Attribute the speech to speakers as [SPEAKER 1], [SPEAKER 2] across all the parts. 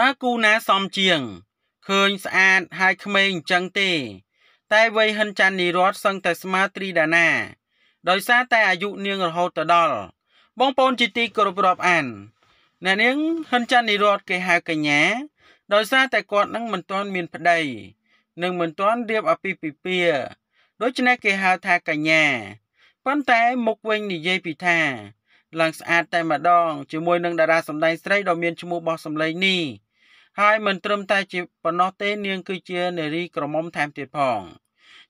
[SPEAKER 1] តើគូណាសមជាងឃើញស្អាតហើយក្មេងអញ្ចឹងទេ តែវ័យហិនចាន់និរតសឹងតែស្មើត្រីដាណា ដោយសារតែអាយុនាងរហូតទៅដល់បងប្អូនជាទីគោរពរាប់អានអ្នកនាងហិនចាន់និរតគេហៅកញ្ញាដោយសារតែគាត់នឹងមិនទាន់មានប្តីនិងមិនទាន់រៀបអាពាហ៍ពិពាហ៍ដូច្នេះគេហៅថាកញ្ញាប៉ុន្តែមុខវិញនិយាយពីថាឡើងស្អាតតែម្ដងជាមួយនឹងតារាសម្ដែងស្រីដ៏មានឈ្មោះបោះសម្លេងនេះហើយមិនត្រឹមតែជាប៉ុណ្ណោះទេនាងគឺជានារីក្រមុំថែមទៀតផង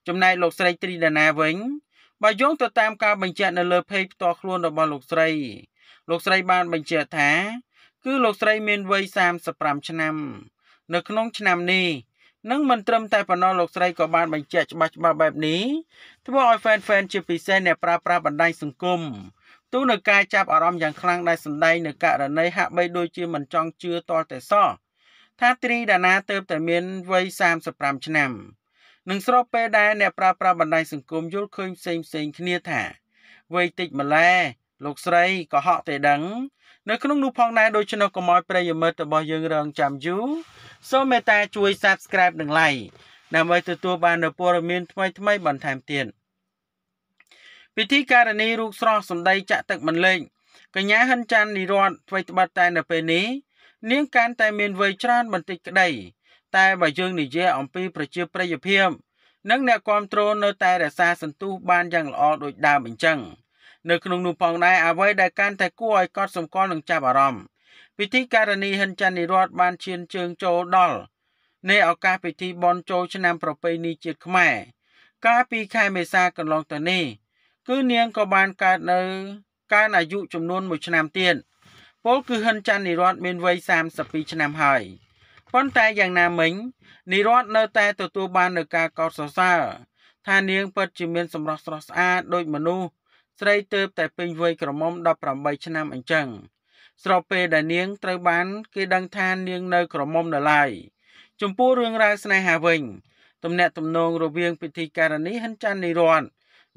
[SPEAKER 1] ចំណែកលោកស្រីត្រីដាណាវិញបើយោងទៅតាមការបញ្ជាក់នៅលើ page ផ្ទាល់ខ្លួនរបស់លោកស្រីលោកស្រីបានបញ្ជាក់ថា គឺលោកស្រីមានវ័យ35ឆ្នាំ នៅក្នុងឆ្នាំនេះនឹងមិនត្រឹមតែប៉ុណ្ណោះលោកស្រីក៏បានបញ្ជាក់ច្បាស់ច្បាស់បែបនេះធ្វើឲ្យ fan fan ជាពិសេសអ្នកប្រើប្រាស់បណ្ដាញសង្គមទូនៅការចាប់អារម្មណ៍យ៉ាងខ្លាំងដែលសម្ដែងនៅករណីហាក់បីដូចជាមិនចង់ជឿតតែសោះថាត្រីដាណាទៅតែមានវ័យ35ឆ្នាំនឹងស្របពេលដែលអ្នកប្រើប្រាស់បណ្ដាញសង្គមយល់ឃើញផ្សេងផ្សេងគ្នាថាវ័យតិចម្ល៉េះលោកស្រីក៏ហក់តែដឹងនៅក្នុងនោះផងដែរដូច្នោះកុំឲ្យប្រិយមិត្តរបស់យើងរងចាំយូរសូមមេត្តាជួយ Subscribe និង Like ដើម្បីទទួលបាននូវព័ត៌មានថ្មីៗបន្ថែមទៀតពិធីការនីរូបស្រស់សម្ដីចាក់ទឹកមិនលេងកញ្ញាហ៊ិនច័ន្ទនិរតអ្វីត្បិតតែនៅពេលនេះនាងកាន់តែមានវ័យច្រើនបន្តិចក្តីតែបើយើងនិយាយអំពីប្រជាប្រិយភាពនិងអ្នកគ្រប់គ្រងនៅតែរក្សាសន្ទុះបានយ៉ាងល្អដូចដើមអញ្ចឹង នៅក្នុងនោះផងដែរអ្វីដែលកាន់តែគួរឲ្យកត់សម្គាល់និងចាប់អារម្មណ៍ពិធីការនីហិនច័ន្ទនិរដ្ឋបានឈានជើងចូលដល់នៃឱកាសពិធីបន់ចូលឆ្នាំ ប្រពៃណីជាតិខ្មែរ កាលពីខែមេសាកន្លងទៅនេះគឺនាងក៏បានកើតនៅកើនអាយុចំនួន1ឆ្នាំទៀតពលគឺហ៊ុនច័ន្ទនិរតមានវ័យ32ឆ្នាំហើយប៉ុន្តែយ៉ាងណាមិញនិរតនៅតែទទួលបាននូវការកោតសរសើរថានាងពិតជាមានសម្រស់ស្រស់ស្អាតដូចមនុស្សស្រីទៅតែពេញវ័យក្រមុំ18ឆ្នាំអញ្ចឹងស្របពេលដែលនាងត្រូវបាន គេដឹងថានាងនៅក្រមុំនៅឡើយចំពោះរឿងរ៉ាវស្នេហាវិញទំនាក់ទំនងរវាងពិធីការនីហិនច័ន្ទនិរត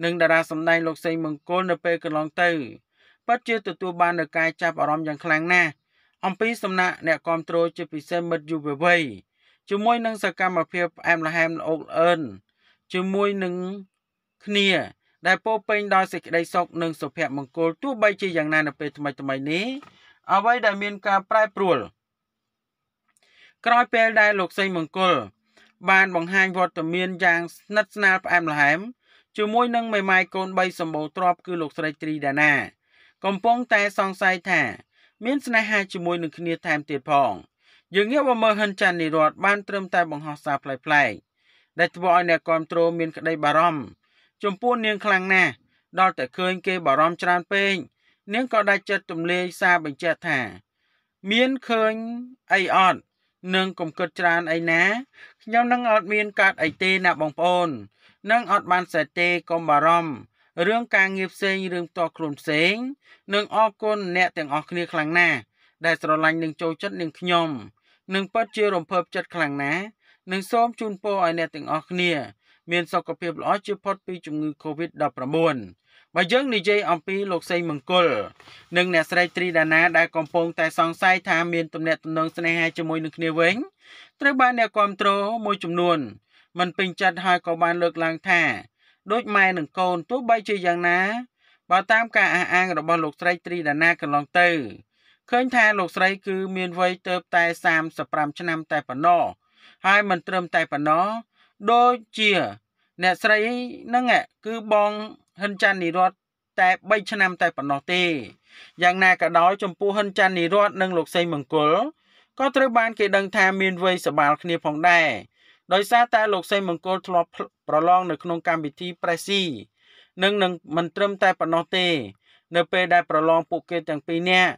[SPEAKER 1] និងតារាសម្ដែងលោកសេងមង្គលនៅពេលកន្លងទៅពិតជាទទួលបាននូវការចាប់អារម្មណ៍យ៉ាងខ្លាំងណាស់អំពីសំណាក់អ្នកគ្រប់គ្រងជាពិសេសមិត្តយុវវ័យជាមួយនឹងសកម្មភាពផ្អែមល្ហែមល្អអឿនជាមួយនឹងគ្នា ដែលពោពេញដោយសេចក្តីសុខនិងសុភមង្គលទោះបីជាយ៉ាងណានៅពេលថ្មីថ្មីនេះអ្វីដែលមានការប្រែប្រួលក្រោយពេលដែលលោកសីមង្គល បានបង្ហាញវត្តមានយ៉ាងស្និទ្ធស្នាលផ្អែមល្ហែមជាមួយនឹងមេម៉ាយកូន3សម្បូរទ្របគឺលោកស្រីត្រីដាណាកំពុងតែសង្ស័យថាមានស្នេហាជាមួយនឹងគ្នាថែមទៀតផង យើងងាកមកមើលហ៊ិនចាននិរដ្ឋបានត្រឹមតែបង្ហោះសារផ្លែកៗដែលធ្វើឲ្យអ្នកគ្រប់គ្រងមានក្តីបារម្ភចំពោះនាងខ្លាំងណាស់ដល់តែឃើញគេបារម្ភច្រើនពេកនាងក៏ដាច់ចិត្តទម្លាយសារបញ្ជាក់ថាមានឃើញអីអត់នឹងកុំគិតច្រើនអីណា ខ្ញុំនឹងអត់មានកើតអីទេណាបងប្អូននឹងអត់បានសេះទេកុំបារម្ភរឿងការងារផ្សេងរឿងផ្ទាល់ខ្លួនផ្សេងនិងអរគុណអ្នកទាំងអស់គ្នាខ្លាំងណាស់ដែលស្រឡាញ់និងចូលចិត្តនឹងខ្ញុំនឹងពិតជារំភើបចិត្តខ្លាំងណាស់និងសូមជូនពរឲ្យអ្នកទាំងអស់គ្នាមានសុខភាពល្អជាផុតពី ជំងឺ Covid-19 បើយើងនិយាយអំពីលោកសីមង្គលនិងអ្នកស្រីត្រីដាណាដែលកំពុងតែសង្ស័យថាមានទំនាក់ទំនងស្នេហាជាមួយនឹងគ្នាវិញត្រូវបានអ្នកគ្រប់គ្រងមួយចំនួនមិនពេញចិត្តហើយក៏បានលើកឡើងថាដូចម៉ែនិងកូនទោះបីជាយ៉ាងណា បើតាមការអះអាងរបស់លោកស្រីត្រីដាណាកន្លងទៅឃើញថាលោកស្រី គឺមានវ័យទៅតែ35ឆ្នាំតែប៉ុណ្ណោះហើយមិនត្រឹមតែប៉ុណ្ណោះដូចជា អ្នកស្រីហ្នឹងគឺបងហ៊ិនច័ន្ទនិរតតែ3ឆ្នាំតែប៉ុណ្ណោះទេយ៉ាងណាក៏ដោយចំពោះហ៊ិនច័ន្ទនិរតនិងលោកសីមង្គល ក៏ត្រូវបានគេដឹងថាមានវ័យសបាល់គ្នាផងដែរដោយសារតែលោកសេមង្គលធ្លាប់ប្រឡងនៅក្នុងកម្មវិធីប្រេស៊ីនិងនឹងមិនត្រឹមតែប៉ុណ្ណោះទេ នៅពេលដែលប្រឡងពួកគេទាំងពីរនាក់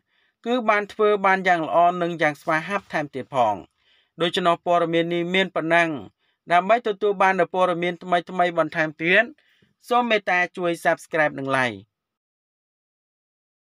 [SPEAKER 1] គឺ បានធ្វើបានយ៉ាងល្អនិងយ៉ាងស្វាហាប់ថែមទៀតផងដូច្នោះព័ត៌មាននេះមានប៉ុណ្ណឹងដើម្បីទទួលបាននូវព័ត៌មានថ្មីៗបន្ថែមទៀតសូមមេត្តាជួយ Subscribe និង Like